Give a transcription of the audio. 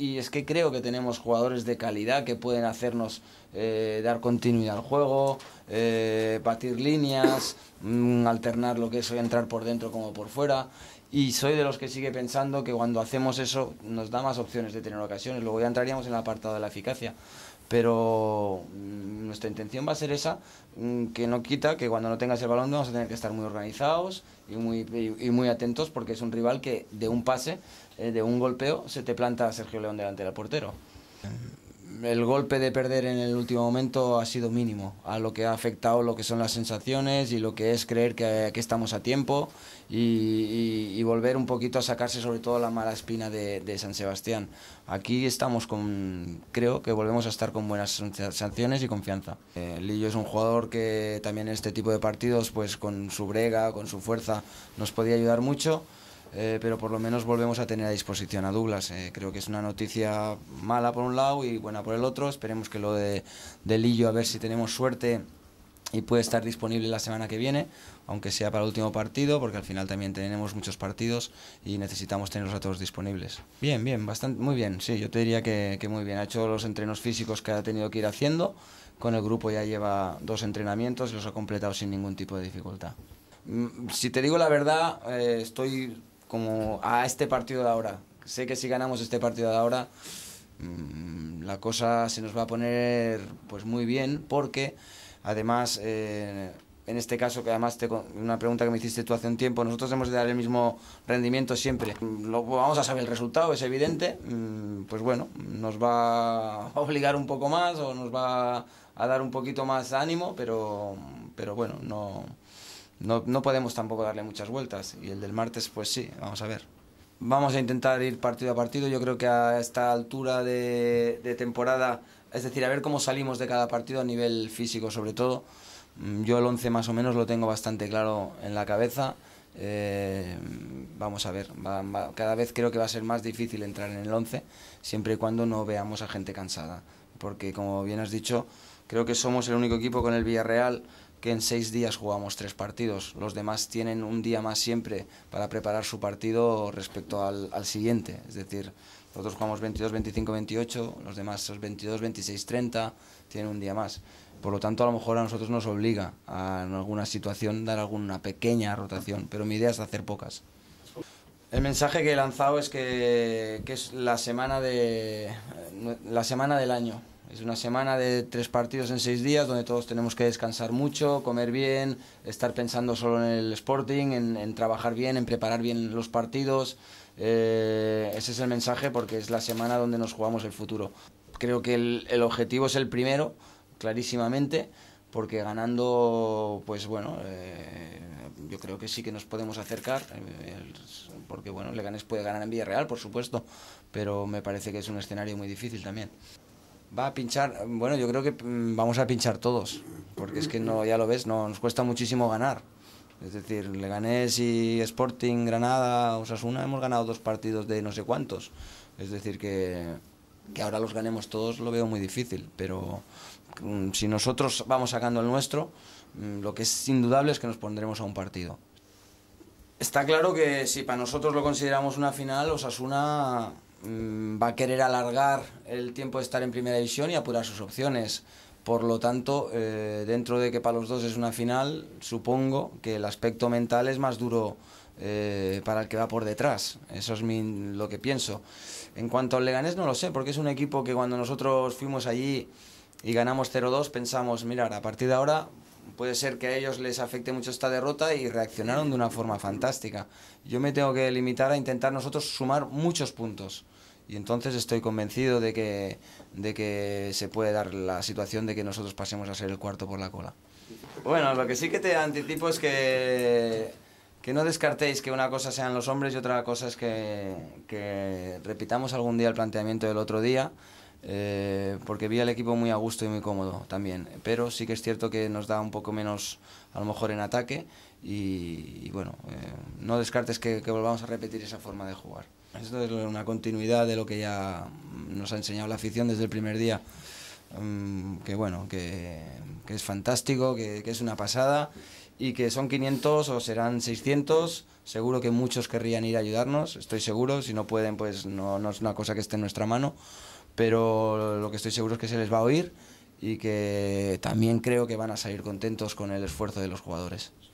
y es que creo que tenemos jugadores de calidad que pueden hacernos eh, dar continuidad al juego, eh, batir líneas, mm, alternar lo que es entrar por dentro como por fuera. Y soy de los que sigue pensando que cuando hacemos eso nos da más opciones de tener ocasiones. Luego ya entraríamos en el apartado de la eficacia pero mm, nuestra intención va a ser esa, mm, que no quita que cuando no tengas el balón vamos a tener que estar muy organizados y muy, y muy atentos porque es un rival que de un pase, eh, de un golpeo, se te planta Sergio León delante del portero el golpe de perder en el último momento ha sido mínimo a lo que ha afectado lo que son las sensaciones y lo que es creer que, que estamos a tiempo y, volver un poquito a sacarse sobre todo la mala espina de, San Sebastián. Aquí estamos con, creo que volvemos a estar con buenas sanciones y confianza. Eh, Lillo es un jugador que también en este tipo de partidos, pues con su brega, con su fuerza, nos podía ayudar mucho. Eh, pero por lo menos volvemos a tener a disposición a Douglas. Eh, creo que es una noticia mala por un lado y buena por el otro. Esperemos que lo de, Lillo, a ver si tenemos suerte y puede estar disponible la semana que viene, aunque sea para el último partido, porque al final también tenemos muchos partidos y necesitamos tenerlos a todos disponibles. Bien, bien, bastante, muy bien, sí, yo te diría que, muy bien. Ha hecho los entrenos físicos que ha tenido que ir haciendo, con el grupo ya lleva dos entrenamientos y los ha completado sin ningún tipo de dificultad. Mm, si te digo la verdad, eh, estoy como a ah, este partido de ahora. Sé que si ganamos este partido de ahora, mm, la cosa se nos va a poner pues muy bien porque además eh, en este caso que además te, una pregunta que me hiciste tú hace un tiempo nosotros hemos de dar el mismo rendimiento siempre mm, lo vamos a saber el resultado es evidente mm, pues bueno nos va a obligar un poco más o nos va a dar un poquito más ánimo pero pero bueno no no, podemos tampoco darle muchas vueltas. Y el del martes, pues sí, vamos a ver. Vamos a intentar ir partido a partido. Yo creo que a esta altura de, temporada, es decir, a ver cómo salimos de cada partido a nivel físico sobre todo. Mm, yo el 11 más o menos lo tengo bastante claro en la cabeza. Eh, vamos a ver, cada vez creo que va a ser más difícil entrar en el 11, siempre y cuando no veamos a gente cansada. Porque como bien has dicho, creo que somos el único equipo con el Villarreal que en seis días jugamos tres partidos. Los demás tienen un día más siempre para preparar su partido respecto al, siguiente. Es decir, nosotros jugamos 22, 25, 28, los demás 22, 26, 30, tienen un día más. Por lo tanto, a lo mejor a nosotros nos obliga a en alguna situación dar alguna pequeña rotación, pero mi idea es hacer pocas. El mensaje que he lanzado es que, es la semana, de, la semana del año. Es una semana de tres partidos en seis días donde todos tenemos que descansar mucho, comer bien, estar pensando solo en el Sporting, en, trabajar bien, en preparar bien los partidos. Eh, ese es el mensaje porque es la semana donde nos jugamos el futuro. Creo que el, objetivo es el primero, clarísimamente, porque ganando, pues bueno, eh, yo creo que sí que nos podemos acercar, eh, porque bueno, Leganés puede ganar en Villarreal, por supuesto, pero me parece que es un escenario muy difícil también. Va a pinchar, bueno, yo creo que mm, vamos a pinchar todos, porque es que no, ya lo ves, no, nos cuesta muchísimo ganar. Es decir, gané y Sporting, Granada, Osasuna, hemos ganado dos partidos de no sé cuántos. Es decir, que, que ahora los ganemos todos lo veo muy difícil, pero mm, si nosotros vamos sacando el nuestro, mm, lo que es indudable es que nos pondremos a un partido. Está claro que si para nosotros lo consideramos una final, Osasuna Mm, va a querer alargar el tiempo de estar en primera división y apurar sus opciones. Por lo tanto, eh, dentro de que para los dos es una final, supongo que el aspecto mental es más duro eh, para el que va por detrás. Eso es lo que pienso. En cuanto al Leganés, no lo sé, porque es un equipo que cuando nosotros fuimos allí y ganamos 0-2, pensamos, mirar, a partir de ahora puede ser que a ellos les afecte mucho esta derrota y reaccionaron de una forma fantástica. Yo me tengo que limitar a intentar nosotros sumar muchos puntos. Y entonces estoy convencido de que, de que se puede dar la situación de que nosotros pasemos a ser el cuarto por la cola. Bueno, lo que sí que te anticipo es que, no descartéis que una cosa sean los hombres y otra cosa es que, que repitamos algún día el planteamiento del otro día. Eh, porque vi al equipo muy a gusto y muy cómodo también. Pero sí que es cierto que nos da un poco menos, a lo mejor, en ataque y, bueno, eh, no descartes que, volvamos a repetir esa forma de jugar. Esto es una continuidad de lo que ya nos ha enseñado la afición desde el primer día, mm, que bueno, que, es fantástico, que, es una pasada y que son 500 o serán 600. Seguro que muchos querrían ir a ayudarnos, estoy seguro. Si no pueden, pues no, no es una cosa que esté en nuestra mano pero lo que estoy seguro es que se les va a oír y que también creo que van a salir contentos con el esfuerzo de los jugadores.